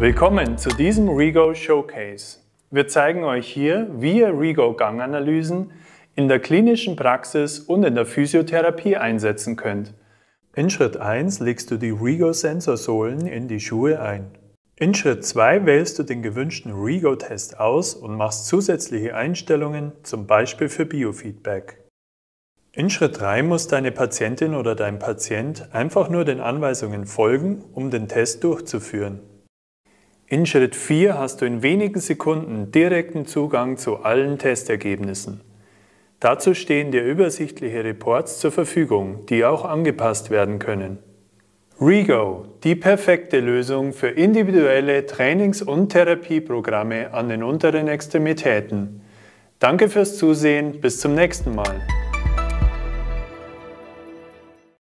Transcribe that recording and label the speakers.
Speaker 1: Willkommen zu diesem Rego Showcase. Wir zeigen euch hier, wie ihr Rego Ganganalysen in der klinischen Praxis und in der Physiotherapie einsetzen könnt. In Schritt 1 legst du die Rego Sensorsohlen in die Schuhe ein. In Schritt 2 wählst du den gewünschten Rego-Test aus und machst zusätzliche Einstellungen, zum Beispiel für Biofeedback. In Schritt 3 muss deine Patientin oder dein Patient einfach nur den Anweisungen folgen, um den Test durchzuführen. In Schritt 4 hast du in wenigen Sekunden direkten Zugang zu allen Testergebnissen. Dazu stehen dir übersichtliche Reports zur Verfügung, die auch angepasst werden können. Rego, die perfekte Lösung für individuelle Trainings- und Therapieprogramme an den unteren Extremitäten. Danke fürs Zusehen, bis zum nächsten Mal.